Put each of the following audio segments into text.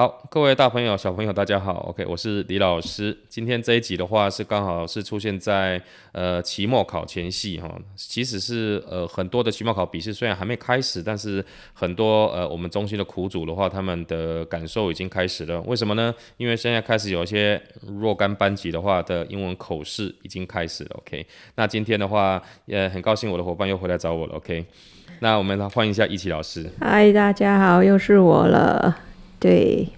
好，各位大朋友、小朋友，大家好，OK，我是李老师。今天这一集的话，是刚好是出现在呃期末考前夕哈。即使是呃很多的期末考笔试虽然还没开始，但是很多呃我们中心的苦主的话，他们的感受已经开始了。为什么呢？因为现在开始有一些若干班级的话的英文口试已经开始了。OK，那今天的话，也很高兴我的伙伴又回来找我了。OK，那我们来欢迎一下一奇老师。嗨，大家好，又是我了。对，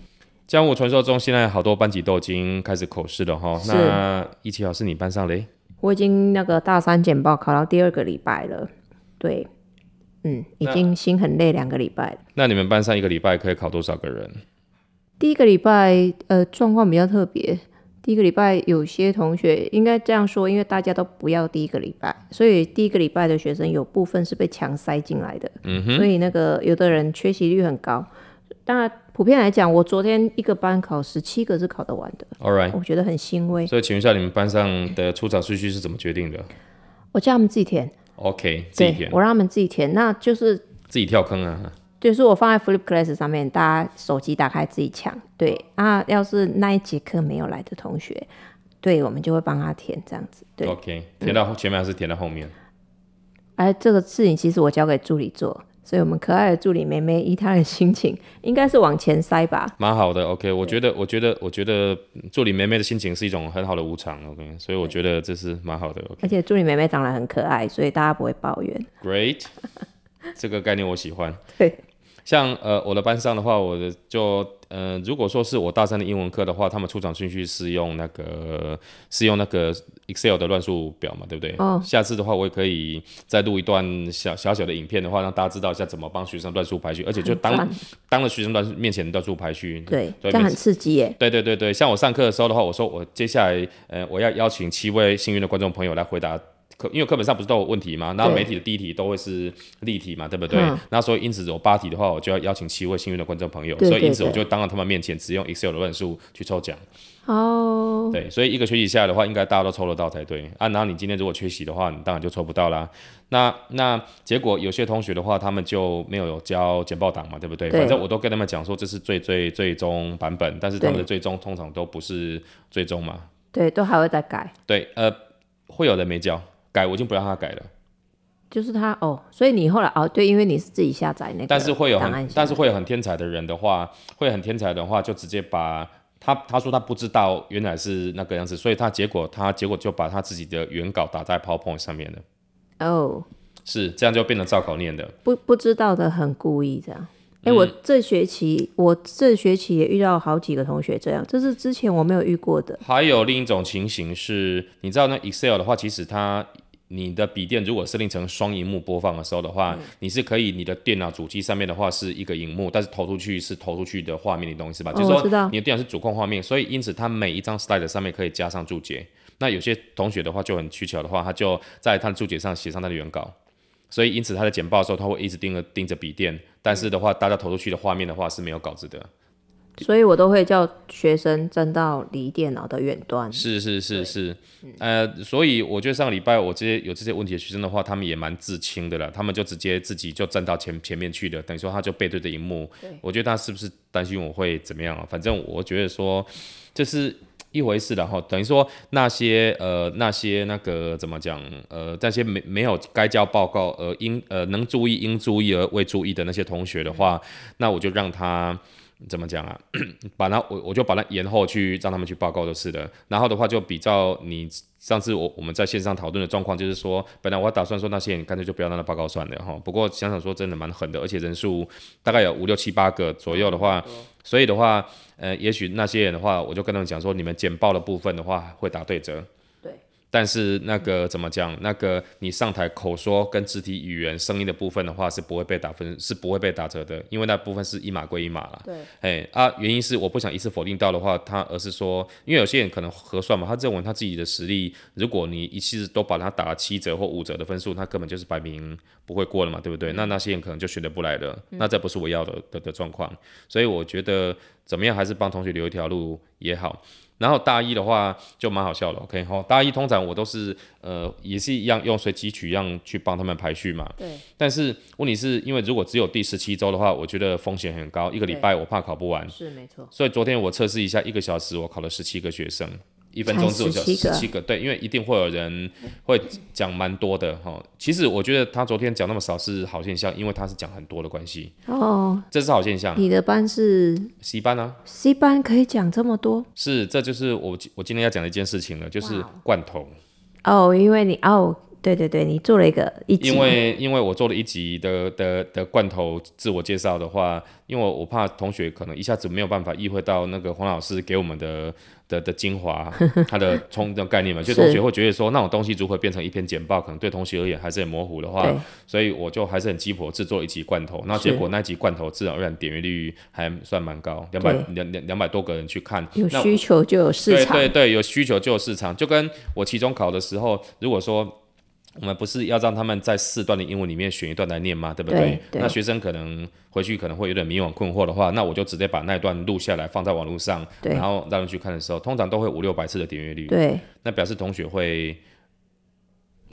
江湖传说中，现在好多班级都已经开始考试了哈。那一级老师，你班上嘞？我已经那个大三简报，考到第二个礼拜了。对，嗯，已经心很累两个礼拜。那你们班上一个礼拜可以考多少个人？第一个礼拜，呃，状况比较特别。第一个礼拜有些同学应该这样说，因为大家都不要第一个礼拜，所以第一个礼拜的学生有部分是被强塞进来的。嗯哼。所以那个有的人缺席率很高。当然，普遍来讲，我昨天一个班考十七个是考得完的。All right，我觉得很欣慰。所以，请问一下，你们班上的出场顺序是怎么决定的？我叫他们自己填。OK，自己填。我让他们自己填，那就是自己跳坑啊。就是我放在 FlipClass 上面，大家手机打开自己抢。对啊，要是那一节课没有来的同学，对我们就会帮他填这样子。对，OK，填到前面还是填到后面？哎，这个事情其实我交给助理做。所以，我们可爱的助理妹妹依她的心情，应该是往前塞吧。蛮好的，OK。我觉得，我觉得，我觉得助理妹妹的心情是一种很好的无偿，OK。所以，我觉得这是蛮好的。而且，助理妹妹长得很可爱，所以大家不会抱怨。Great，这个概念我喜欢。对。像呃我的班上的话，我的就呃如果说是我大三的英文课的话，他们出场顺序是用那个是用那个 Excel 的乱数表嘛，对不对？哦。下次的话，我也可以再录一段小小小的影片的话，让大家知道一下怎么帮学生乱数排序，而且就当当了学生乱面前乱数排序。对，这很刺激耶。对对对对，像我上课的时候的话，我说我接下来呃我要邀请七位幸运的观众朋友来回答。课因为课本上不是都有问题吗？那媒体的第一题都会是例题嘛，对不对？那所以因此有八题的话，我就要邀请七位幸运的观众朋友。所以因此我就当着他们面前，只用 Excel 的论数去抽奖。哦，对，所以一个学期下来的话，应该大家都抽得到才对啊。然后你今天如果缺席的话，你当然就抽不到啦。那那结果有些同学的话，他们就没有交简报档嘛，对不对？反正我都跟他们讲说，这是最最最终版本，但是他们的最终通常都不是最终嘛。对，都还会再改。对，呃，会有人没交。改我已经不让他改了，就是他哦，所以你后来哦对，因为你是自己下载那个，但是会有很但是会有很天才的人的话，会很天才的话，就直接把他他说他不知道原来是那个样子，所以他结果他结果就把他自己的原稿打在 PowerPoint 上面了。哦，是这样就变成照口念的，不不知道的很故意这样。哎，我这学期我这学期也遇到好几个同学这样，这是之前我没有遇过的。还有另一种情形是你知道那 Excel 的话，其实它。你的笔电如果设定成双荧幕播放的时候的话，你是可以，你的电脑主机上面的话是一个荧幕，但是投出去是投出去的画面的东西，是吧？哦，是说你的电脑是主控画面，所以因此它每一张 slide 的上面可以加上注解。那有些同学的话就很取巧的话，他就在他的注解上写上他的原稿，所以因此他在简报的时候，他会一直盯着盯着笔电，但是的话，大家投出去的画面的话是没有稿子的。所以，我都会叫学生站到离电脑的远端。是是是是，呃，所以我觉得上个礼拜我这些有这些问题的学生的话，他们也蛮自清的了，他们就直接自己就站到前前面去的，等于说他就背对着荧幕。我觉得他是不是担心我会怎么样？反正我觉得说，这是一回事的哈。等于说那些呃那些那个怎么讲呃那些没没有该交报告而应呃能注意应注意而未注意的那些同学的话，那我就让他。怎么讲啊？把它我我就把它延后去让他们去报告就是的。然后的话就比较你上次我我们在线上讨论的状况，就是说本来我打算说那些人干脆就不要让他报告算了哈。不过想想说真的蛮狠的，而且人数大概有五六七八个左右的话，所以的话呃，也许那些人的话，我就跟他们讲说，你们简报的部分的话会打对折。但是那个怎么讲？那个你上台口说跟肢体语言、声音的部分的话，是不会被打分，是不会被打折的，因为那部分是一码归一码了。对。哎啊，原因是我不想一次否定到的话他，而是说，因为有些人可能核算嘛，他认为他自己的实力，如果你一次都把他打了七折或五折的分数，他根本就是摆明不会过了嘛，对不对？那那些人可能就选择不来了。那这不是我要的的的状况，所以我觉得。怎么样？还是帮同学留一条路也好。然后大一的话就蛮好笑了，OK 哈。大一通常我都是呃也是一样用随机取样去帮他们排序嘛。对。但是问题是因为如果只有第十七周的话，我觉得风险很高。一个礼拜我怕考不完。是没错。所以昨天我测试一下，一个小时我考了十七个学生。一分钟只有就十七个，对，因为一定会有人会讲蛮多的哈。其实我觉得他昨天讲那么少是好现象，因为他是讲很多的关系哦，这是好现象。你的班是 C 班啊？C 班可以讲这么多？是，这就是我我今天要讲的一件事情了，就是罐头哦，因为你哦。对对对，你做了一个一集，因为因为我做了一集的的的罐头自我介绍的话，因为我怕同学可能一下子没有办法意会到那个黄老师给我们的的的精华，他的冲的概念嘛，所以同学会觉得说那种东西如何变成一篇简报，可能对同学而言还是很模糊的话，所以我就还是很鸡婆制作了一集罐头，那结果那一集罐头自然而然点阅率还算蛮高，两百两两两百多个人去看，有需求就有市场，对对有需求就有市场，就跟我期中考的时候，如果说。我们不是要让他们在四段的英文里面选一段来念吗？对不对？那学生可能回去可能会有点迷惘困惑的话，那我就直接把那段录下来放在网络上，然后让人去看的时候，通常都会五六百次的点阅率。对，那表示同学会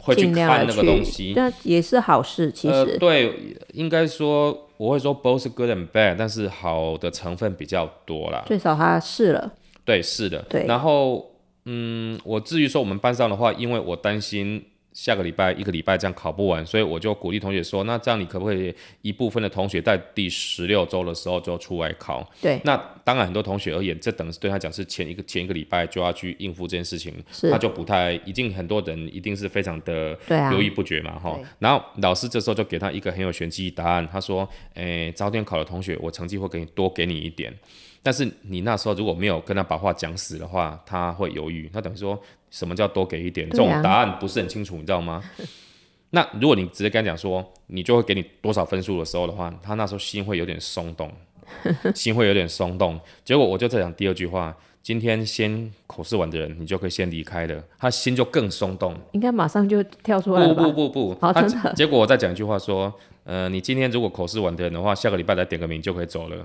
会去看那个东西，那也是好事。其实对，应该说我会说 both good and bad，但是好的成分比较多啦。最少他试了，对，试了。对，然后嗯，我至于说我们班上的话，因为我担心。下个礼拜一个礼拜这样考不完，所以我就鼓励同学说：“那这样你可不可以一部分的同学在第十六周的时候就出外考？”对，那当然很多同学而言，这等于是对他讲是前一个前一个礼拜就要去应付这件事情，他就不太一定很多人一定是非常的犹豫不决嘛哈。然后老师这时候就给他一个很有玄机答案，他说：“诶，早点考的同学，我成绩会给你多给你一点。”但是你那时候如果没有跟他把话讲死的话，他会犹豫。他等于说什么叫多给一点这种答案不是很清楚，你知道吗？那如果你直接跟他讲说，你就会给你多少分数的时候的话，他那时候心会有点松动，心会有点松动。结果我就在讲第二句话：，今天先口试完的人，你就可以先离开了。他心就更松动，应该马上就跳出来。不不不不，真结果我再讲一句话说：，呃，你今天如果口试完的人的话，下个礼拜来点个名就可以走了。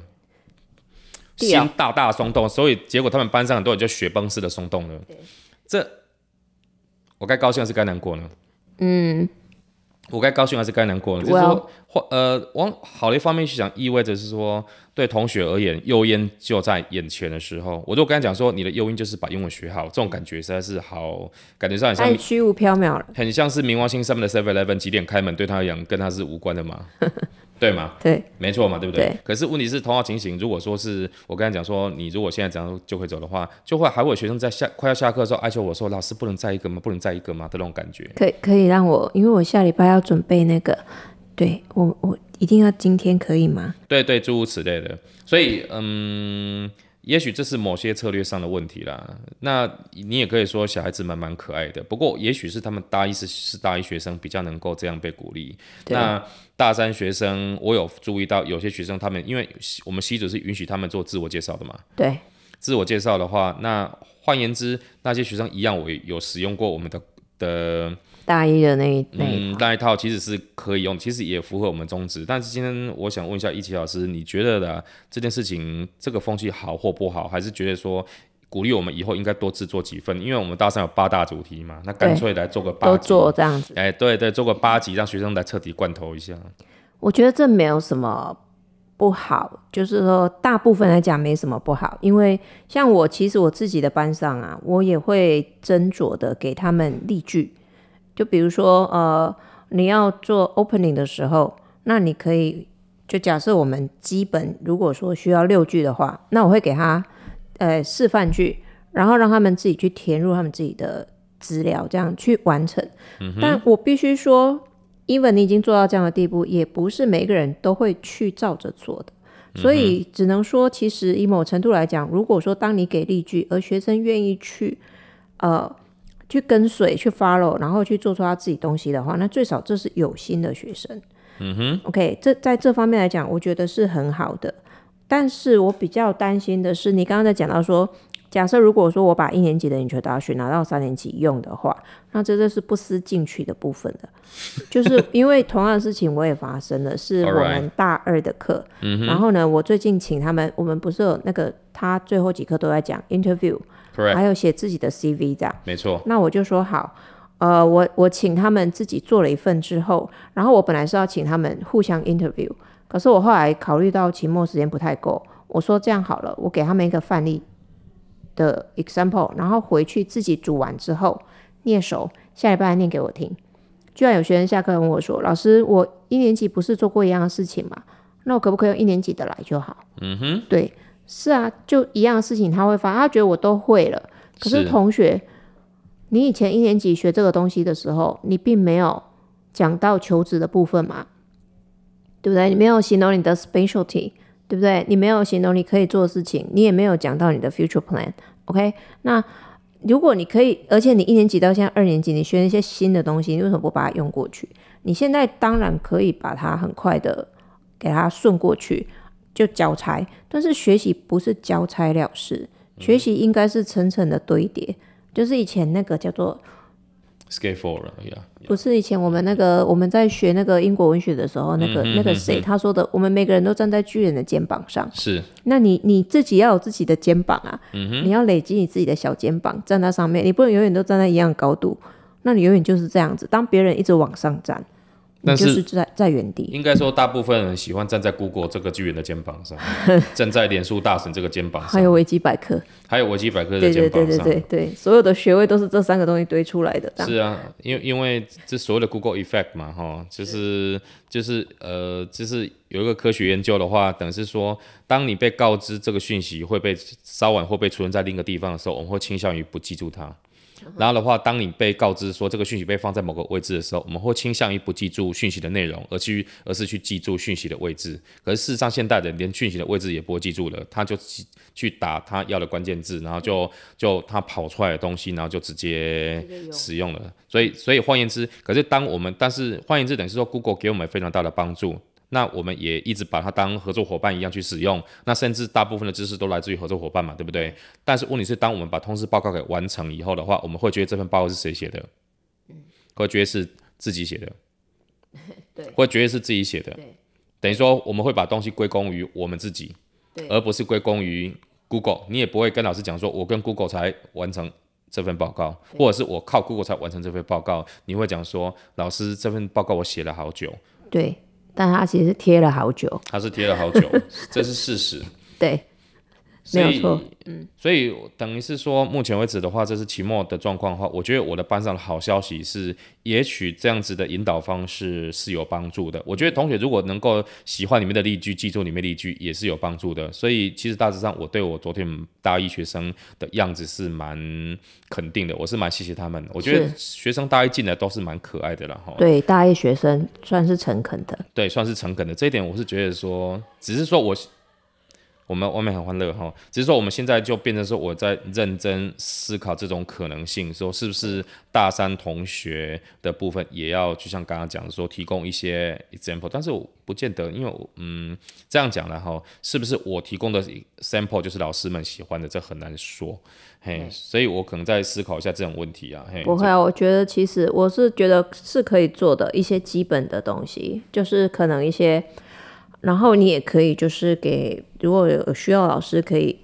心大大松动，所以结果他们班上很多人就雪崩式的松动了。这我该高兴还是该难过呢？嗯，我该高兴还是该难过？呢？就是说，或呃，往好的一方面去想，意味着是说，对同学而言，诱因就在眼前的时候，我就跟他讲说，你的诱因就是把英文学好，这种感觉实在是好，感觉上很像虚无缥缈了，很像是冥王星上面的 Seven Eleven 几点开门，对他而言跟他是无关的嘛。对吗？对，没错嘛，对不对？对。可是问题是，同样情形，如果说是我跟他讲说，你如果现在这样就会走的话，就会还会有学生在下快要下课的时候，哀求我说，老师不能再一个吗？不能再一个吗？的那种感觉。可可以让我，因为我下礼拜要准备那个，对我我一定要今天可以吗？对对，诸如此类的。所以嗯。也许这是某些策略上的问题啦。那你也可以说小孩子蛮蛮可爱的，不过也许是他们大一是是大一学生比较能够这样被鼓励。那大三学生，我有注意到有些学生他们，因为我们习组是允许他们做自我介绍的嘛。对，自我介绍的话，那换言之，那些学生一样，我有使用过我们的的。大一的那一那一、套其实是可以用，其实也符合我们宗旨。但是今天我想问一下易奇老师，你觉得的这件事情，这个风气好或不好？还是觉得说鼓励我们以后应该多制作几份，因为我们大三有八大主题嘛，那干脆来做个八都做这样子。哎，对对，做个八级，让学生来彻底灌头一下。我觉得这没有什么不好，就是说大部分来讲没什么不好，因为像我其实我自己的班上啊，我也会斟酌的给他们例句。就比如说，呃，你要做 opening 的时候，那你可以就假设我们基本如果说需要六句的话，那我会给他呃示范句，然后让他们自己去填入他们自己的资料，这样去完成。但我必须说，因为你已经做到这样的地步，也不是每个人都会去照着做的，所以只能说，其实以某程度来讲，如果说当你给例句，而学生愿意去，呃。去跟随去 follow，然后去做出他自己东西的话，那最少这是有心的学生。嗯哼。OK，这在这方面来讲，我觉得是很好的。但是我比较担心的是，你刚刚在讲到说，假设如果说我把一年级的 i n t r 拿到三年级用的话，那这这是不思进取的部分的。就是 因为同样的事情我也发生了，是我们大二的课。嗯哼。然后呢，我最近请他们，我们不是有那个他最后几课都在讲 interview。还有写自己的 CV 这样，没错。那我就说好，呃，我我请他们自己做了一份之后，然后我本来是要请他们互相 interview，可是我后来考虑到期末时间不太够，我说这样好了，我给他们一个范例的 example，然后回去自己组完之后念熟，下礼拜念给我听。居然有学生下课问我说：“老师，我一年级不是做过一样的事情吗？那我可不可以用一年级的来就好？”嗯哼，对。是啊，就一样的事情，他会发，他觉得我都会了。可是同学，你以前一年级学这个东西的时候，你并没有讲到求职的部分嘛，对不对？你没有形容你的 specialty，对不对？你没有形容你可以做事情，你也没有讲到你的 future plan。OK，那如果你可以，而且你一年级到现在二年级，你学一些新的东西，你为什么不把它用过去？你现在当然可以把它很快的给它顺过去。就交差，但是学习不是交差了事，学习应该是层层的堆叠，就是以前那个叫做 s k a f f o l d 了，不是？以前我们那个我们在学那个英国文学的时候，那个那个谁他说的，我们每个人都站在巨人的肩膀上。是，那你你自己要有自己的肩膀啊，你要累积你自己的小肩膀，站在上面，你不能永远都站在一样高度，那你永远就是这样子，当别人一直往上站。就是在在原地。应该说，大部分人喜欢站在 Google 这个巨人的肩膀上，站在脸书大神这个肩膀上。还有维基百科。还有维基百科的肩膀上。对对对对对对，所有的学位都是这三个东西堆出来的。是啊，因为因为这所谓的 Google effect 嘛，哈，就是就是呃，就是有一个科学研究的话，等于是说，当你被告知这个讯息会被稍晚会被储存在另一个地方的时候，我们会倾向于不记住它。然后的话，当你被告知说这个讯息被放在某个位置的时候，我们会倾向于不记住讯息的内容，而去而是去记住讯息的位置。可是事实上，现代人连讯息的位置也不会记住了，他就去打他要的关键字，然后就就他跑出来的东西，然后就直接使用了。所以所以换言之，可是当我们但是换言之，等于是说 Google 给我们非常大的帮助。那我们也一直把它当合作伙伴一样去使用。那甚至大部分的知识都来自于合作伙伴嘛，对不对？但是问题是，当我们把通知报告给完成以后的话，我们会觉得这份报告是谁写的？嗯，会觉得是自己写的。对，会觉得是自己写的。等于说我们会把东西归功于我们自己，而不是归功于 Google。你也不会跟老师讲说，我跟 Google 才完成这份报告，或者是我靠 Google 才完成这份报告。你会讲说，老师，这份报告我写了好久。对。但他其实是贴了好久，他是贴了好久，这是事实。对。没有错，嗯，所以等于是说，目前为止的话，这是期末的状况的话，我觉得我的班上的好消息是，也许这样子的引导方式是有帮助的。我觉得同学如果能够喜欢里面的例句，记住里面例句也是有帮助的。所以其实大致上，我对我昨天大一学生的样子是蛮肯定的，我是蛮谢谢他们的。我觉得学生大一进来都是蛮可爱的了哈。对，大一学生算是诚恳的，对，算是诚恳的。这一点我是觉得说，只是说我。我们外面很欢乐哈，只是说我们现在就变成说，我在认真思考这种可能性，说是不是大三同学的部分也要去像刚刚讲的说提供一些 example，但是我不见得，因为嗯这样讲了哈，是不是我提供的 sample 就是老师们喜欢的，这很难说，嘿，所以我可能在思考一下这种问题啊，嘿，不会，啊，我觉得其实我是觉得是可以做的，一些基本的东西，就是可能一些。然后你也可以，就是给如果有需要，老师可以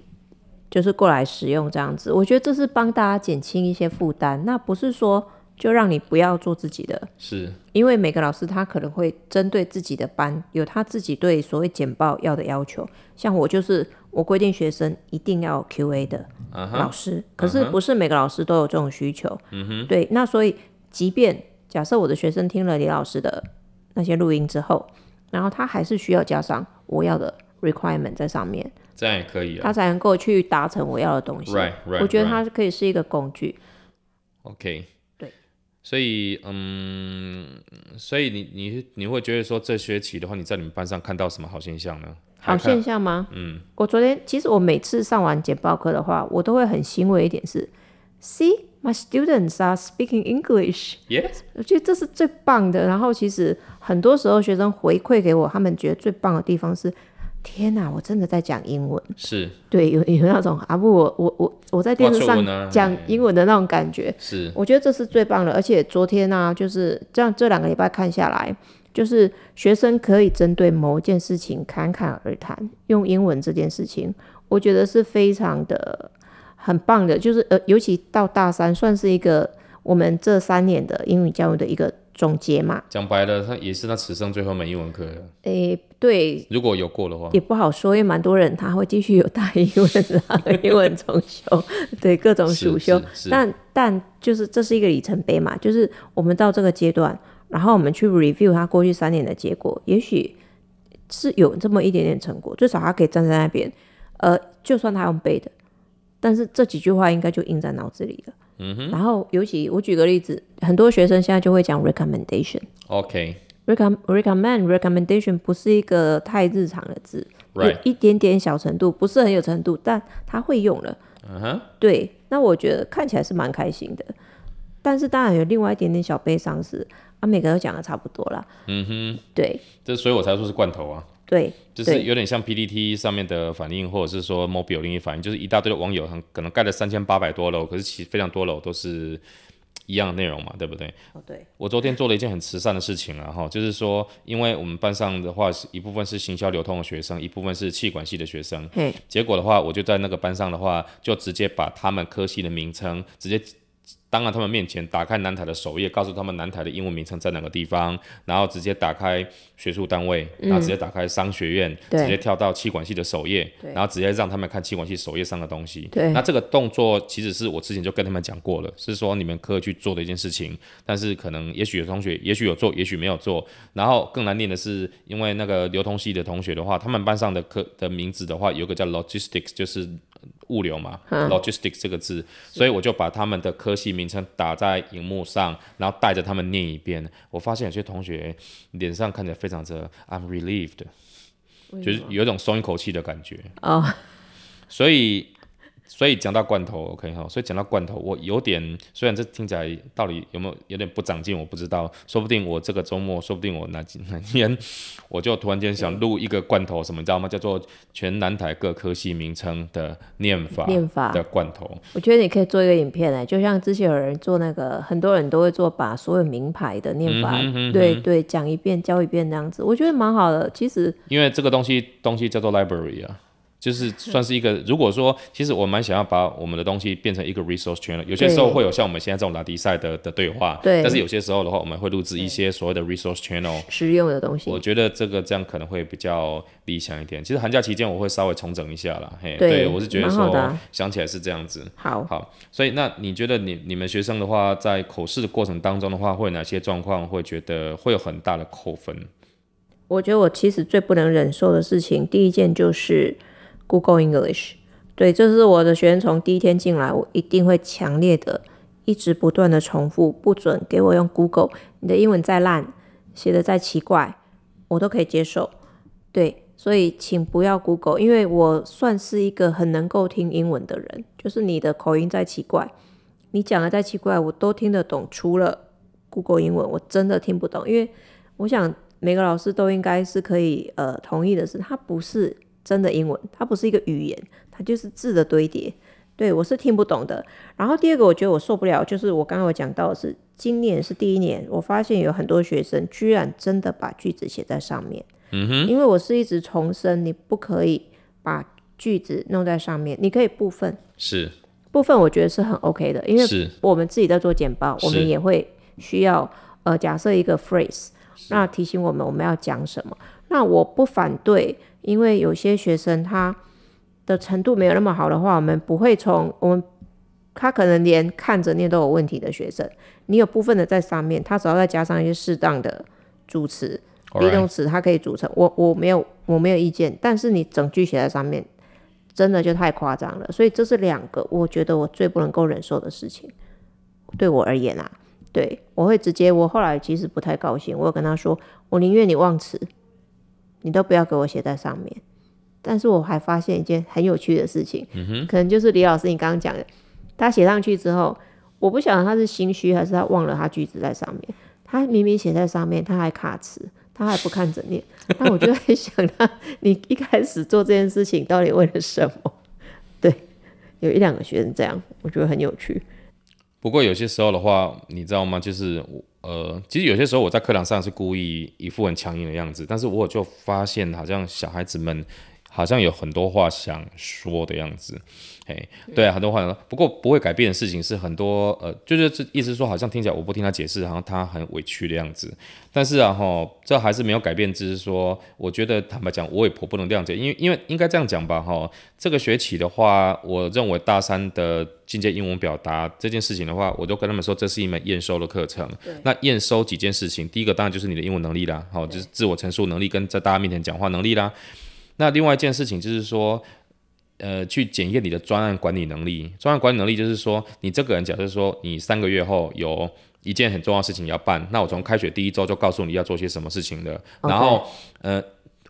就是过来使用这样子。我觉得这是帮大家减轻一些负担，那不是说就让你不要做自己的，是。因为每个老师他可能会针对自己的班，有他自己对所谓简报要的要求。像我就是我规定学生一定要 QA 的老师，可是不是每个老师都有这种需求。嗯哼。对，那所以即便假设我的学生听了李老师的那些录音之后。然后它还是需要加上我要的 requirement 在上面，这样也可以，它才能够去达成我要的东西。我觉得它可以是一个工具。OK。对。所以，嗯，所以你你你会觉得说这学期的话，你在你们班上看到什么好现象呢？好现象吗？嗯，我昨天其实我每次上完简报课的话，我都会很欣慰一点是。See my students are speaking English. Yes. 我觉得这是最棒的。然后其实很多时候学生回馈给我，他们觉得最棒的地方是：天哪，我真的在讲英文。是。对，有有那种啊不，我我我我在电视上讲英文的那种感觉。是。我觉得这是最棒的。而且昨天啊，就是这样这两个礼拜看下来，就是学生可以针对某一件事情侃侃而谈，用英文这件事情，我觉得是非常的。很棒的，就是呃，尤其到大三，算是一个我们这三年的英语教育的一个总结嘛。讲白了，他也是他只剩最后一门英文课了。诶，对，如果有过的话，也不好说，因为蛮多人他会继续有大英文、大 英文重修，对各种暑修。但但就是这是一个里程碑嘛，就是我们到这个阶段，然后我们去 review 他过去三年的结果，也许是有这么一点点成果，最少他可以站在那边，呃，就算他用背的。但是这几句话应该就印在脑子里了。嗯哼。然后尤其我举个例子，很多学生现在就会讲 recommendation。OK。recom recommend recommendation 不是一个太日常的字，有一点点小程度，不是很有程度，但他会用了。嗯哼。对，那我觉得看起来是蛮开心的，但是当然有另外一点点小悲伤是，啊每个都讲的差不多啦。嗯哼。对。这所以我才说是罐头啊。对，就是有点像 PPT 上面的反应，或者是说 mobile 另一反应，就是一大堆的网友很可能盖了三千八百多楼，可是其实非常多楼都是一样的内容嘛，对不对？哦，对。我昨天做了一件很慈善的事情啊，哈，就是说，因为我们班上的话，一部分是行销流通的学生，一部分是气管系的学生，嗯，结果的话，我就在那个班上的话，就直接把他们科系的名称直接。当着他们面前，打开南台的首页，告诉他们南台的英文名称在哪个地方，然后直接打开学术单位，然后直接打开商学院，直接跳到气管系的首页，然后直接让他们看气管系首页上的东西。那这个动作其实是我之前就跟他们讲过了，是说你们可以去做的一件事情，但是可能也许有同学也许有做，也许没有做。然后更难念的是，因为那个流通系的同学的话，他们班上的课的名字的话，有个叫 logistics，就是。物流嘛，logistics 这个字，所以我就把他们的科系名称打在荧幕上，然后带着他们念一遍。我发现有些同学脸上看起来非常的，I'm relieved，就是有一种松一口气的感觉。哦，所以。所以讲到罐头，OK 哈。所以讲到罐头，我有点虽然这听起来到底有没有有点不长进，我不知道。说不定我这个周末，说不定我哪哪天，我就突然间想录一个罐头，什么你知道吗？叫做全南台各科系名称的念法的罐头。我觉得你可以做一个影片哎，就像之前有人做那个，很多人都会做，把所有名牌的念法，对对，讲一遍教一遍那样子，我觉得蛮好的。其实因为这个东西东西叫做 library 啊。就是算是一个，如果说其实我蛮想要把我们的东西变成一个 resource channel，有些时候会有像我们现在这种拉迪赛的的对话，对，但是有些时候的话，我们会录制一些所谓的 resource channel 实用的东西。我觉得这个这样可能会比较理想一点。其实寒假期间我会稍微重整一下了，嘿，对我是觉得说想起来是这样子。好，好，所以那你觉得你你们学生的话，在口试的过程当中的话，会有哪些状况会觉得会有很大的扣分？我觉得我其实最不能忍受的事情，第一件就是。Google English，对，这是我的学员从第一天进来，我一定会强烈的，一直不断的重复，不准给我用 Google，你的英文再烂，写的再奇怪，我都可以接受。对，所以请不要 Google，因为我算是一个很能够听英文的人，就是你的口音再奇怪，你讲的再奇怪，我都听得懂，除了 Google 英文，我真的听不懂。因为我想每个老师都应该是可以呃同意的是，他不是。真的英文，它不是一个语言，它就是字的堆叠。对我是听不懂的。然后第二个，我觉得我受不了，就是我刚刚有讲到是今年是第一年，我发现有很多学生居然真的把句子写在上面。嗯哼。因为我是一直重申，你不可以把句子弄在上面，你可以部分。是。部分我觉得是很 OK 的，因为我们自己在做简报，我们也会需要呃假设一个 phrase。那提醒我们我们要讲什么？那我不反对，因为有些学生他的程度没有那么好的话，我们不会从我们他可能连看着念都有问题的学生，你有部分的在上面，他只要再加上一些适当的组词、be 动词，它可以组成。我我没有我没有意见，但是你整句写在上面，真的就太夸张了。所以这是两个，我觉得我最不能够忍受的事情，对我而言啊。对，我会直接。我后来其实不太高兴，我有跟他说，我宁愿你忘词，你都不要给我写在上面。但是我还发现一件很有趣的事情，可能就是李老师你刚刚讲的，他写上去之后，我不晓得他是心虚还是他忘了他句子在上面。他明明写在上面，他还卡词，他还不看着念。那我就在 想，他你一开始做这件事情到底为了什么？对，有一两个学生这样，我觉得很有趣。不过有些时候的话，你知道吗？就是呃，其实有些时候我在课堂上是故意一副很强硬的样子，但是我就发现好像小孩子们。好像有很多话想说的样子，哎，对，很多话想说。不过不会改变的事情是很多，呃，就是这意思说，好像听起来我不听他解释，好像他很委屈的样子。但是啊，哈，这还是没有改变，只是说，我觉得坦白讲，我也颇不能谅解，因为因为应该这样讲吧，哈，这个学期的话，我认为大三的进阶英文表达这件事情的话，我都跟他们说，这是一门验收的课程。那验收几件事情，第一个当然就是你的英文能力啦，好，就是自我陈述能力跟在大家面前讲话能力啦。那另外一件事情就是说，呃，去检验你的专案管理能力。专案管理能力就是说，你这个人，假设说你三个月后有一件很重要的事情要办，那我从开学第一周就告诉你要做些什么事情的。然后，呃，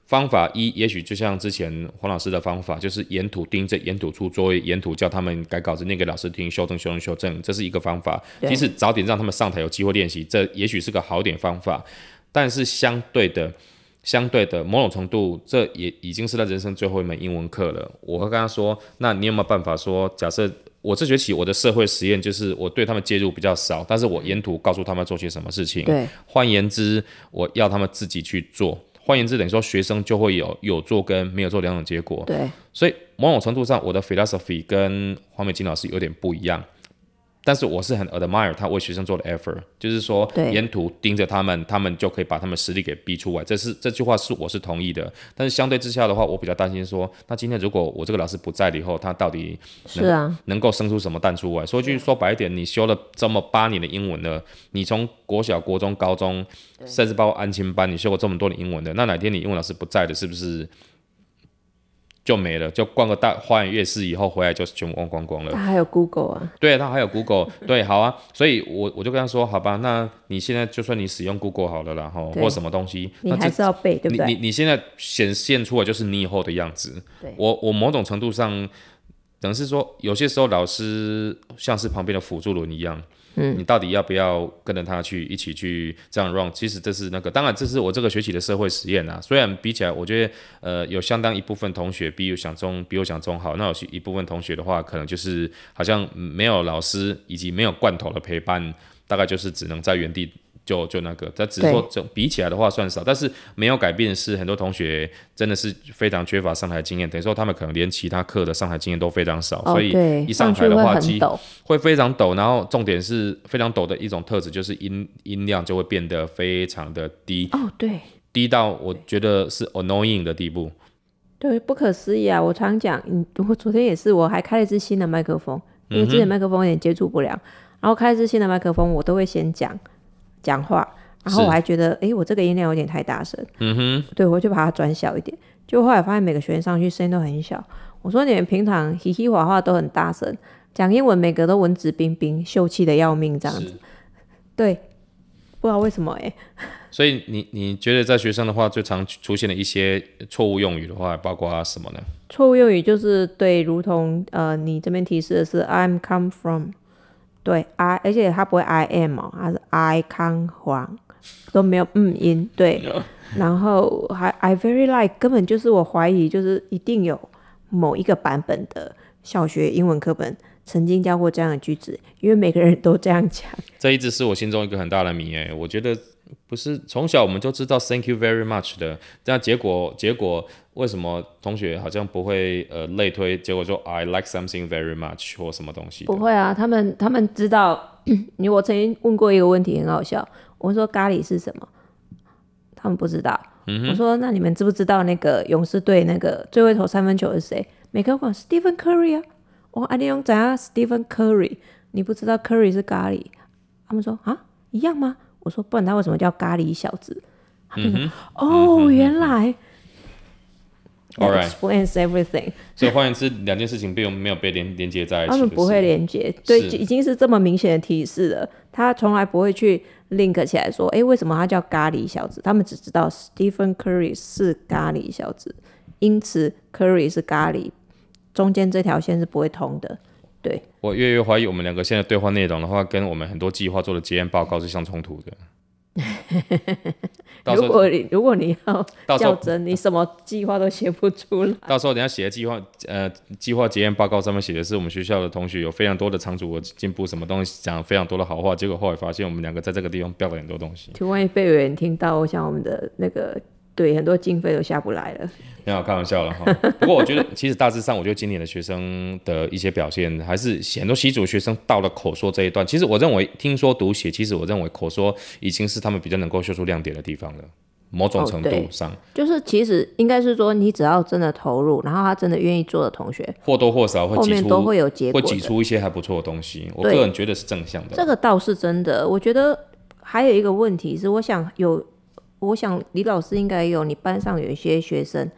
方法一，也许就像之前黄老师的方法，就是沿途盯着，沿途出，作为沿途叫他们改稿子、念给老师听、修正、修正、修正，这是一个方法。即使早点让他们上台有机会练习，这也许是个好点方法，但是相对的。相对的，某种程度，这也已经是他人生最后一门英文课了。我会跟他说：“那你有没有办法说，假设我这学期我的社会实验就是我对他们介入比较少，但是我沿途告诉他们做些什么事情？对，换言之，我要他们自己去做。换言之，等于说学生就会有有做跟没有做两种结果。对，所以某种程度上，我的 philosophy 跟黄美金老师有点不一样。”但是我是很 admire 他为学生做的 effort，就是说沿途盯着他们，他们就可以把他们实力给逼出来。这是这句话是我是同意的。但是相对之下的话，我比较担心说，那今天如果我这个老师不在了以后，他到底是啊能够生出什么蛋出来？说句说白一点，你修了这么八年的英文呢，你从国小、国中、高中，甚至包括安亲班，你修过这么多的英文的，那哪天你英文老师不在了，是不是？就没了，就逛个大花园月市以后回来，就全部光光光了。他还有 Google 啊？对，他还有 Google。对，好啊。所以，我我就跟他说，好吧，那你现在就算你使用 Google 好了啦，后或什么东西，你还是要背，对不对？你你现在显现出来就是你以后的样子。我我某种程度上等于是说，有些时候老师像是旁边的辅助轮一样。嗯，你到底要不要跟着他去一起去这样 run？其实这是那个，当然这是我这个学期的社会实验啊。虽然比起来，我觉得呃有相当一部分同学，比我想中，比我想中好，那有一部分同学的话，可能就是好像没有老师以及没有罐头的陪伴，大概就是只能在原地。就就那个，他只是说，比起来的话算少，但是没有改变的是，很多同学真的是非常缺乏上台经验。等于说，他们可能连其他课的上台经验都非常少，所以一上台的话，机会非常抖。然后重点是非常抖的一种特质，就是音音量就会变得非常的低。哦，对，低到我觉得是 annoying 的地步。对，不可思议啊！我常讲，嗯，我昨天也是，我还开了一支新的麦克风，因为之前麦克风有点接触不良，然后开一支新的麦克风，我都会先讲。讲话，然后我还觉得，哎，我这个音量有点太大声。嗯哼，对我就把它转小一点。就后来发现每个学员上去声音都很小。我说你们平常嘻嘻哈哈都很大声，讲英文每个都文质彬彬、秀气的要命，这样子。对，不知道为什么哎。所以你你觉得在学生的话最常出现的一些错误用语的话，包括什么呢？错误用语就是对，如同呃，你这边提示的是 I'm come from。对，I，而且他不会 I am 哦，他是 I can r u 都没有嗯音。对，然后还 I very like，根本就是我怀疑，就是一定有某一个版本的小学英文课本曾经教过这样的句子，因为每个人都这样讲。这一直是我心中一个很大的谜诶，我觉得。不是从小我们就知道 thank you very much 的，但结果结果为什么同学好像不会呃类推？结果说 I like something very much 或什么东西？不会啊，他们他们知道，因 为我曾经问过一个问题，很好笑。我说咖喱是什么？他们不知道。我说那你们知不知道那个勇士队那个最后投三分球是谁？每个管 Stephen Curry 啊。我问阿丽勇怎样 Stephen Curry？你不知道 Curry 是咖喱？他们说啊，一样吗？我说，不然他为什么叫咖喱小子？他们哦，原来，all right explains everything。所以换言之，两件事情被没有被连连接在一起。他们不会连接，对，已经是这么明显的提示了。他从来不会去 link 起来说，哎，为什么他叫咖喱小子？他们只知道 Stephen Curry 是咖喱小子，因此 Curry 是咖喱，中间这条线是不会通的。对我越越怀疑，我们两个现在对话内容的话，跟我们很多计划做的结案报告是相冲突的。如果你如果你要较 真，你什么计划都写不出来。到时候等下写的计划，呃，计划结案报告上面写的是我们学校的同学有非常多的长足的进步，什么东西讲非常多的好话，结果后来发现我们两个在这个地方掉了很多东西。就万一被有人听到，我想我们的那个。对，很多经费都下不来了。没有开玩笑了哈，不过我觉得，其实大致上，我觉得今年的学生的一些表现，还是很多习主学生到了口说这一段。其实我认为，听说读写，其实我认为口说已经是他们比较能够秀出亮点的地方了。某种程度上，就是其实应该是说，你只要真的投入，然后他真的愿意做的同学，或多或少会后面都会有结果，会挤出一些还不错的东西。我个人觉得是正向的。这个倒是真的，我觉得还有一个问题是，我想有。我想李老师应该有你班上有一些学生，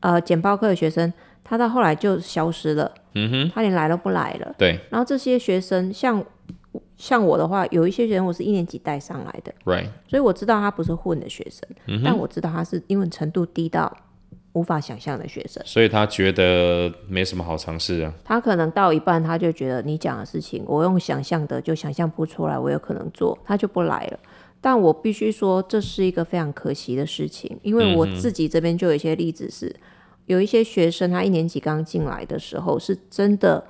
呃，简报课的学生，他到后来就消失了。嗯哼。他连来都不来了。对。然后这些学生，像像我的话，有一些学生我是一年级带上来的。对。所以我知道他不是混的学生，但我知道他是因为程度低到无法想象的学生。所以他觉得没什么好尝试啊。他可能到一半他就觉得你讲的事情，我用想象的就想象不出来，我有可能做，他就不来了。但我必须说，这是一个非常可惜的事情，因为我自己这边就有一些例子，是有一些学生他一年级刚进来的时候，是真的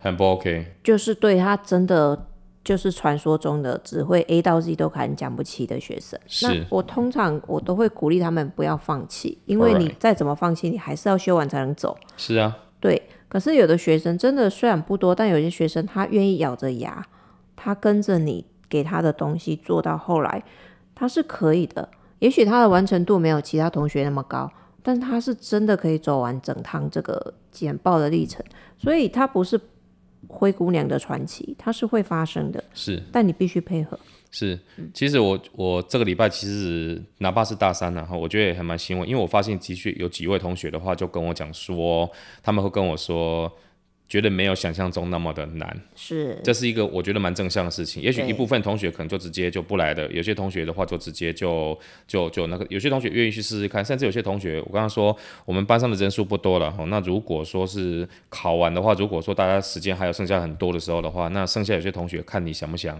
很不 OK，就是对他真的就是传说中的只会 A 到 Z 都可能讲不起的学生。那我通常我都会鼓励他们不要放弃，因为你再怎么放弃，你还是要修完才能走。是啊，对。可是有的学生真的虽然不多，但有些学生他愿意咬着牙，他跟着你。给他的东西做到后来，他是可以的。也许他的完成度没有其他同学那么高，但他是真的可以走完整趟这个简报的历程。所以他不是灰姑娘的传奇，它是会发生的。是，但你必须配合。是，其实我我这个礼拜其实哪怕是大三的哈，我觉得也还蛮欣慰，因为我发现的确有几位同学的话就跟我讲说，他们会跟我说。觉得没有想象中那么的难，是，这是一个我觉得蛮正向的事情。也许一部分同学可能就直接就不来的，有些同学的话就直接就就就那个，有些同学愿意去试试看，甚至有些同学，我刚刚说我们班上的人数不多了，那如果说是考完的话，如果说大家时间还有剩下很多的时候的话，那剩下有些同学看你想不想。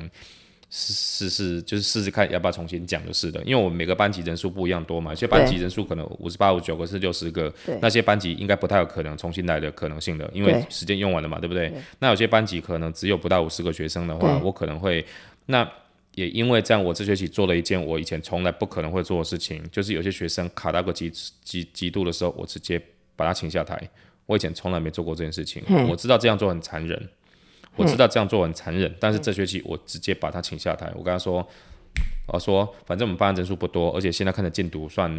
试试就是试试看，要不要重新讲就是的，因为我们每个班级人数不一样多嘛，有些班级人数可能五十八、五九个是六十个，那些班级应该不太有可能重新来的可能性的，因为时间用完了嘛，对不对？那有些班级可能只有不到五十个学生的话，我可能会，那也因为这样，我这学期做了一件我以前从来不可能会做的事情，就是有些学生卡到个极极极度的时候，我直接把他请下台，我以前从来没做过这件事情，我知道这样做很残忍。我知道这样做很残忍，但是这学期我直接把他请下台。我跟他说，我说反正我们班人数不多，而且现在看的进度算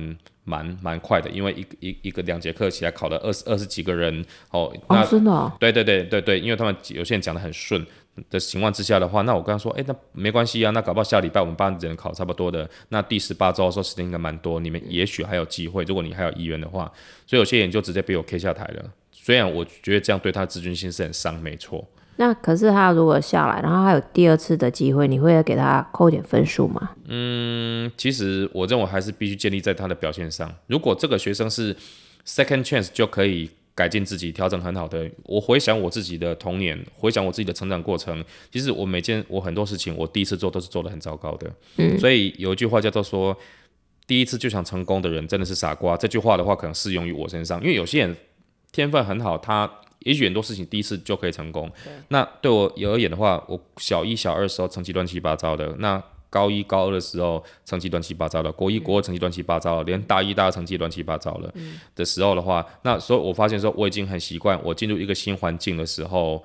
蛮蛮快的，因为一一一个两节课起来考了二十二十几个人哦。哦，真的？对对对对对，因为他们有些人讲的很顺的情况之下的话，那我跟他说，哎，那没关系啊，那搞不好下礼拜我们班人考差不多的，那第十八周的时候时间应该蛮多，你们也许还有机会，如果你还有意愿的话。所以有些人就直接被我 K 下台了。虽然我觉得这样对他自尊心是很伤，没错。那可是他如果下来，然后还有第二次的机会，你会给他扣点分数吗？嗯，其实我认为还是必须建立在他的表现上。如果这个学生是 second chance，就可以改进自己，调整很好的。我回想我自己的童年，回想我自己的成长过程，其实我每件我很多事情，我第一次做都是做的很糟糕的。嗯，所以有一句话叫做说，第一次就想成功的人真的是傻瓜。这句话的话，可能适用于我身上，因为有些人天分很好，他。也许很多事情第一次就可以成功。那对我而言的话，我小一小二时候成绩乱七八糟的，那高一高二的时候成绩乱七八糟的，国一国二成绩乱七八糟，连大一大二成绩乱七八糟了的时候的话，那所以我发现说我已经很习惯，我进入一个新环境的时候。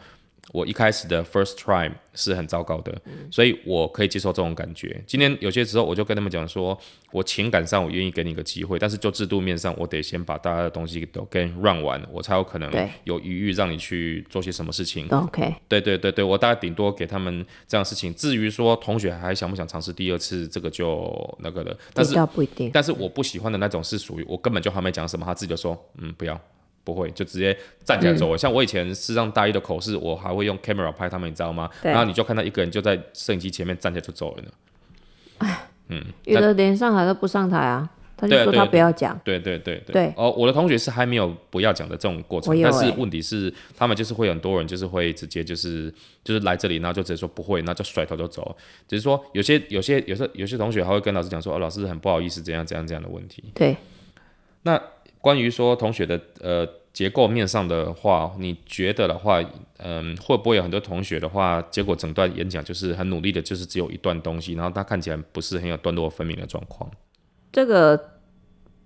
我一开始的 first try 是很糟糕的，所以我可以接受这种感觉。今天有些时候我就跟他们讲说，我情感上我愿意给你一个机会，但是就制度面上，我得先把大家的东西都给 run 完，我才有可能有余裕让你去做些什么事情。OK，对对对对，我大概顶多给他们这样的事情。至于说同学还想不想尝试第二次，这个就那个了。但是不一定。但是我不喜欢的那种是属于我根本就还没讲什么，他自己就说，嗯，不要。不会，就直接站起来走。像我以前是上大一的口试，我还会用 camera 拍他们，你知道吗？然后你就看到一个人就在摄影机前面站起来就走了。呢。嗯，有的连上台都不上台啊，他就说他不要讲。对对对对。哦，我的同学是还没有不要讲的这种过程，但是问题是，他们就是会很多人就是会直接就是就是来这里，然后就直接说不会，那就甩头就走。只是说有些有些有些有些同学还会跟老师讲说，哦，老师很不好意思，怎样怎样这样的问题。对，那。关于说同学的呃结构面上的话，你觉得的话，嗯，会不会有很多同学的话，结果整段演讲就是很努力的，就是只有一段东西，然后他看起来不是很有段落分明的状况？这个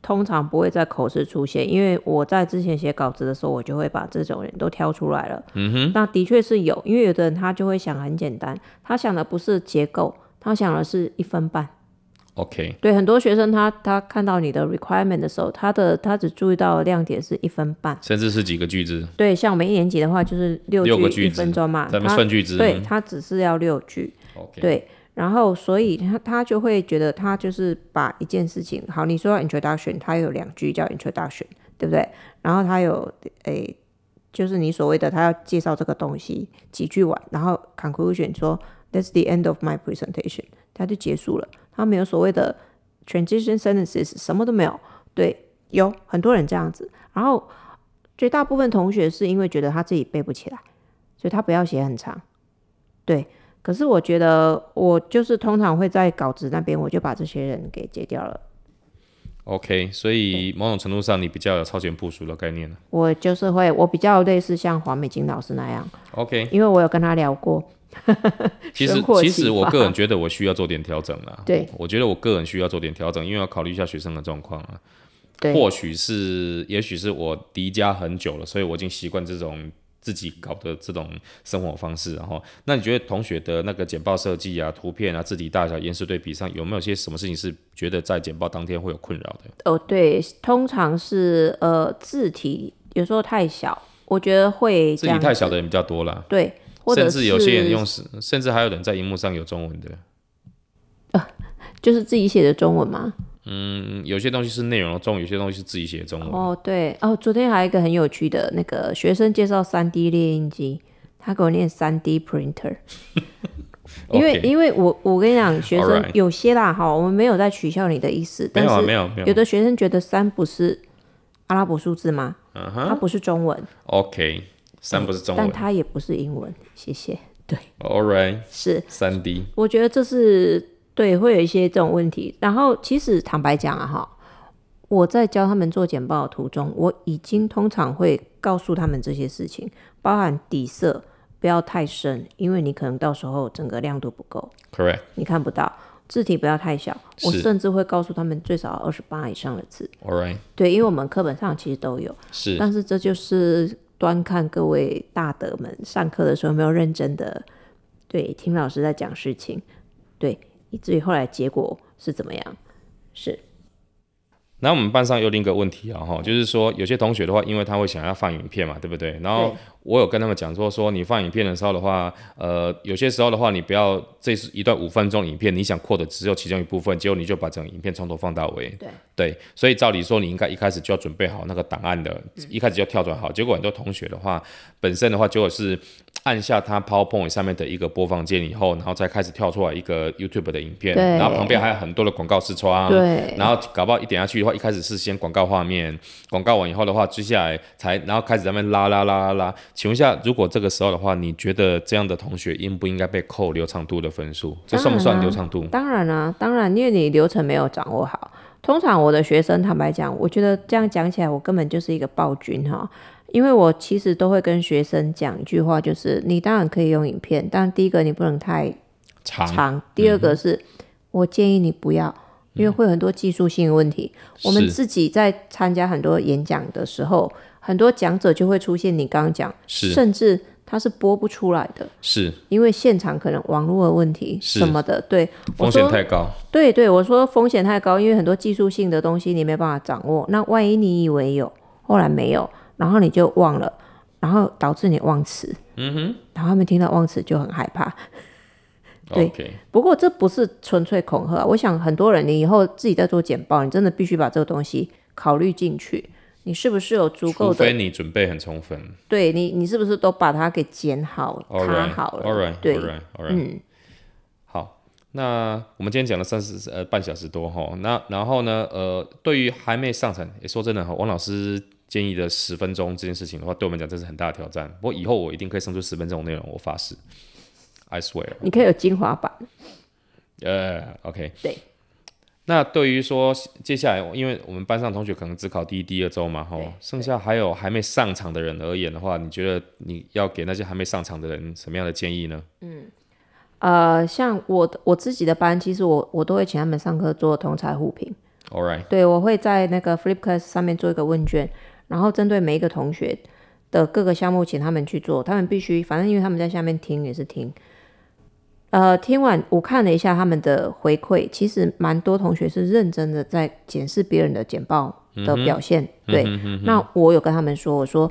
通常不会在口试出现，因为我在之前写稿子的时候，我就会把这种人都挑出来了。嗯哼，那的确是有，因为有的人他就会想很简单，他想的不是结构，他想的是一分半。OK，对很多学生，他他看到你的 requirement 的时候，他的他只注意到亮点是一分半，甚至是几个句子。对，像我们一年级的话，就是六六个句子，一分钟嘛，他算句子。对他只是要六句，对，然后所以他他就会觉得他就是把一件事情，好，你说 introduction，他有两句叫 introduction，对不对？然后他有诶，就是你所谓的他要介绍这个东西几句完，然后 conclusion 说 that's the end of my presentation，他就结束了。他没有所谓的 transition sentences，什么都没有。对，有很多人这样子。然后绝大部分同学是因为觉得他自己背不起来，所以他不要写很长。对，可是我觉得我就是通常会在稿子那边，我就把这些人给截掉了。OK，所以某种程度上你比较有超前部署的概念呢。我就是会，我比较类似像黄美金老师那样。OK，因为我有跟他聊过。其实，其实我个人觉得我需要做点调整了。对，我觉得我个人需要做点调整，因为要考虑一下学生的状况啊。对，或许是，也许是我离家很久了，所以我已经习惯这种自己搞的这种生活方式。然后，那你觉得同学的那个简报设计啊、图片啊、字体大小、颜色对比上，有没有些什么事情是觉得在简报当天会有困扰的？哦，对，通常是呃字体有时候太小，我觉得会字体太小的人比较多了。对。甚至有些人用甚至还有人在荧幕上有中文的，呃，就是自己写的中文吗？嗯，有些东西是内容中文，有些东西是自己写的中文。哦，对哦，昨天还有一个很有趣的那个学生介绍三 D 打印机，他给我念“三 D printer”，因为因为我我跟你讲，学生有些啦哈，我们没有在取笑你的意思，但是没有，有的学生觉得三不是阿拉伯数字吗？嗯哼，它不是中文。OK。三不是中文，但它也不是英文。谢谢。对，All right，是三 D。我觉得这是对，会有一些这种问题。然后，其实坦白讲啊，哈，我在教他们做简报的途中，我已经通常会告诉他们这些事情，包含底色不要太深，因为你可能到时候整个亮度不够，Correct，你看不到。字体不要太小，我甚至会告诉他们最少二十八以上的字。All right，对，因为我们课本上其实都有，是，但是这就是。端看各位大德们上课的时候没有认真的对听老师在讲事情，对，以至于后来结果是怎么样？是。那我们班上又另一个问题啊，哈，就是说有些同学的话，因为他会想要放影片嘛，对不对？然后。我有跟他们讲说，说你放影片的时候的话，呃，有些时候的话，你不要，这是一段五分钟影片，你想扩的只有其中一部分，结果你就把整个影片从头放到尾。对对，所以照理说，你应该一开始就要准备好那个档案的，一开始就跳转好。结果很多同学的话，本身的话，结果是按下他 PowerPoint 上面的一个播放键以后，然后再开始跳出来一个 YouTube 的影片，然后旁边还有很多的广告视窗。对。然后搞不好一点下去的话，一开始是先广告画面，广告完以后的话，接下来才然后开始在那拉拉拉拉拉。请问一下，如果这个时候的话，你觉得这样的同学应不应该被扣流畅度的分数？这算不算流畅度？当然啦，当然，因为你流程没有掌握好。通常我的学生，坦白讲，我觉得这样讲起来，我根本就是一个暴君哈。因为我其实都会跟学生讲一句话，就是你当然可以用影片，但第一个你不能太长，第二个是，我建议你不要，因为会有很多技术性问题。我们自己在参加很多演讲的时候。很多讲者就会出现你刚刚讲，甚至他是播不出来的，是因为现场可能网络的问题什么的，对。风险太高，对对，我说风险太高，因为很多技术性的东西你没办法掌握，那万一你以为有，后来没有，然后你就忘了，然后导致你忘词，嗯哼，然后他们听到忘词就很害怕。对，不过这不是纯粹恐吓，我想很多人你以后自己在做简报，你真的必须把这个东西考虑进去。你是不是有足够的？除非你准备很充分。对你，你是不是都把它给剪好、卡好了？对，right. 嗯。好，那我们今天讲了三十呃半小时多哈。那然后呢？呃，对于还没上场，也说真的，哈，王老师建议的十分钟这件事情的话，对我们讲这是很大的挑战。不过以后我一定可以上出十分钟内容，我发誓。I swear。你可以有精华版。呃，OK。对。那对于说接下来，因为我们班上同学可能只考第一、第二周嘛，吼，剩下还有还没上场的人而言的话，你觉得你要给那些还没上场的人什么样的建议呢？嗯，呃，像我我自己的班，其实我我都会请他们上课做同台互评。All right，对，我会在那个 FlipClass 上面做一个问卷，然后针对每一个同学的各个项目，请他们去做。他们必须，反正因为他们在下面听也是听。呃，听完我看了一下他们的回馈，其实蛮多同学是认真的在检视别人的简报的表现。对，那我有跟他们说，我说，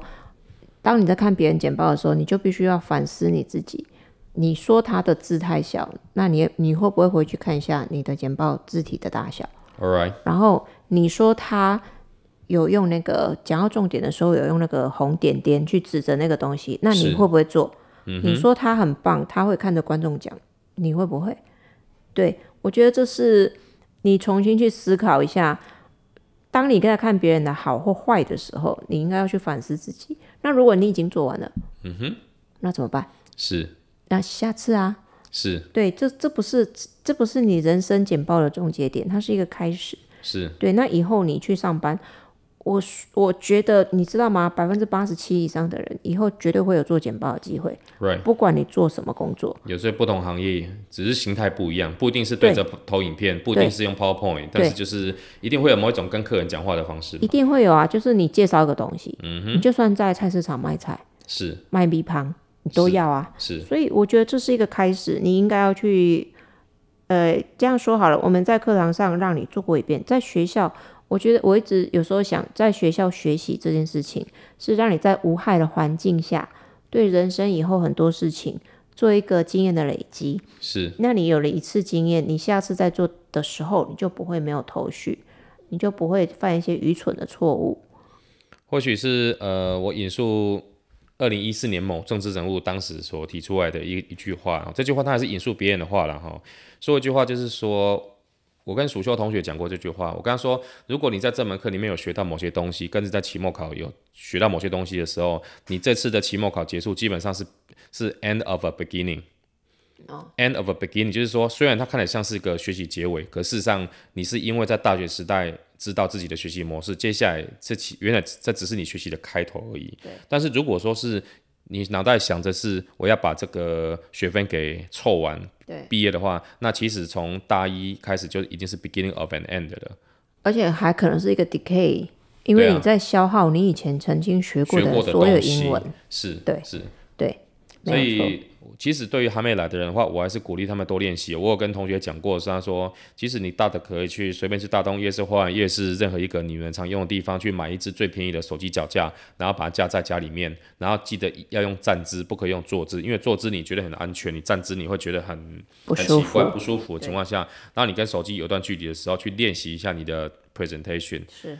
当你在看别人简报的时候，你就必须要反思你自己。你说他的字太小，那你你会不会回去看一下你的简报字体的大小？All right。然后你说他有用那个讲到重点的时候有用那个红点点去指着那个东西，那你会不会做？你说他很棒，他会看着观众讲。你会不会？对我觉得这是你重新去思考一下。当你跟他看别人的好或坏的时候，你应该要去反思自己。那如果你已经做完了，嗯哼，那怎么办？是。那下次啊。是。对，这这不是这不是你人生简报的终结点，它是一个开始。是对。那以后你去上班。我我觉得你知道吗？百分之八十七以上的人以后绝对会有做简报的机会。不管你做什么工作，有些不同行业，只是形态不一样，不一定是对着投影片，不一定是用 PowerPoint，但是就是一定会有某一种跟客人讲话的方式。一定会有啊，就是你介绍一个东西，嗯你就算在菜市场卖菜，是卖米汤，你都要啊。是，所以我觉得这是一个开始，你应该要去，呃，这样说好了，我们在课堂上让你做过一遍，在学校。我觉得我一直有时候想，在学校学习这件事情，是让你在无害的环境下，对人生以后很多事情做一个经验的累积。是，那你有了一次经验，你下次再做的时候，你就不会没有头绪，你就不会犯一些愚蠢的错误。或许是呃，我引述二零一四年某政治人物当时所提出来的一一句话，这句话他还是引述别人的话了哈。说一句话就是说。我跟蜀秀同学讲过这句话。我跟他说，如果你在这门课里面有学到某些东西，跟着在期末考有学到某些东西的时候，你这次的期末考结束，基本上是是 end of a beginning。end of a beginning，就是说，虽然它看起来像是一个学习结尾，可事实上，你是因为在大学时代知道自己的学习模式，接下来这起原来这只是你学习的开头而已。但是，如果说是你脑袋想着是我要把这个学分给凑完，对，毕业的话，那其实从大一开始就已经是 beginning of an end 了，而且还可能是一个 decay，因为你在消耗你以前曾经学过的所有英文，是对，是，对，所以。其实对于还没来的人的话，我还是鼓励他们多练习。我有跟同学讲过，是他说，其实你大的可以去随便去大东夜市、花莲夜市任何一个你们常用的地方去买一只最便宜的手机脚架，然后把它架在家里面，然后记得要用站姿，不可以用坐姿，因为坐姿你觉得很安全，你站姿你会觉得很很奇怪不舒服的情况下，然后你跟手机有段距离的时候去练习一下你的 presentation。是。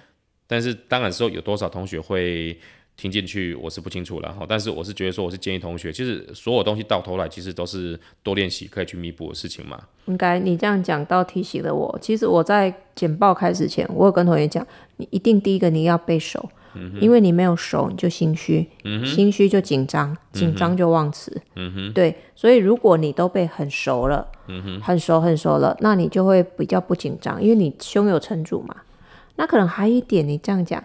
但是当然说，有多少同学会？听进去我是不清楚了哈，但是我是觉得说，我是建议同学，其实所有东西到头来其实都是多练习可以去弥补的事情嘛。应该你这样讲，倒提醒了我。其实我在简报开始前，我有跟同学讲，你一定第一个你要背熟，因为你没有熟，你就心虚，心虚就紧张，紧张就忘词。嗯对。所以如果你都背很熟了，嗯很熟很熟了，那你就会比较不紧张，因为你胸有成竹嘛。那可能还有一点，你这样讲。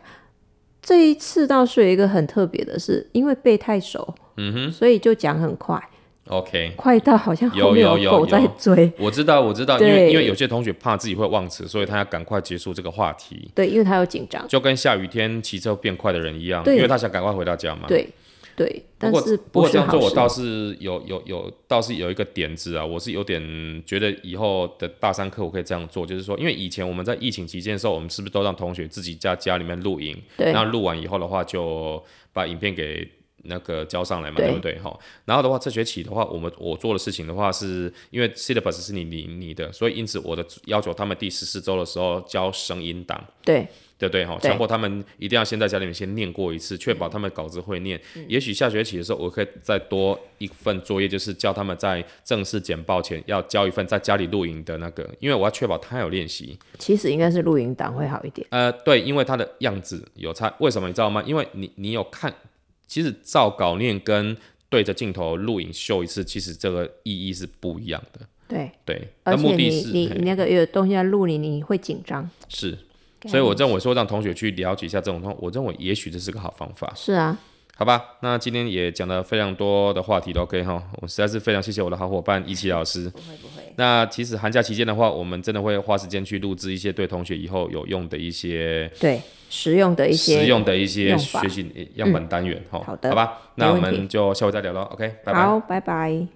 这一次倒是有一个很特别的事，因为背太熟，嗯哼，所以就讲很快，OK，快到好像有有有狗在追。我知道，我知道，因为因为有些同学怕自己会忘词，所以他要赶快结束这个话题。对，因为他有紧张，就跟下雨天骑车变快的人一样，因为他想赶快回到家嘛。对。对，但是不过这样做我倒是有有有，倒是有一个点子啊，我是有点觉得以后的大三课我可以这样做，就是说，因为以前我们在疫情期间的时候，我们是不是都让同学自己在家里面录影？对，那录完以后的话，就把影片给。那个交上来嘛，对不对？哈，然后的话，这学期的话，我们我做的事情的话，是因为 syllabus 是你你你的，所以因此我的要求，他们第十四周的时候交声音档，对，对对？哈，强迫他们一定要先在家里面先念过一次，确保他们稿子会念。也许下学期的时候，我可以再多一份作业，就是教他们在正式简报前要交一份在家里录音的那个，因为我要确保他有练习。其实应该是录音档会好一点。呃，对，因为他的样子有差，为什么你知道吗？因为你你有看。其实照稿念跟对着镜头录影秀一次，其实这个意义是不一样的。对对，而且的你你那个有东西在录你，你会紧张。是，所以我认为说让同学去了解一下这种我认为也许这是个好方法。是啊。好吧，那今天也讲了非常多的话题都 o k 哈，我实在是非常谢谢我的好伙伴一齐老师，不会不会。那其实寒假期间的话，我们真的会花时间去录制一些对同学以后有用的一些对实用的一些实用的一些学习样本单元哈。好的，好吧，那我们就下回再聊了，OK，拜拜。好，拜拜。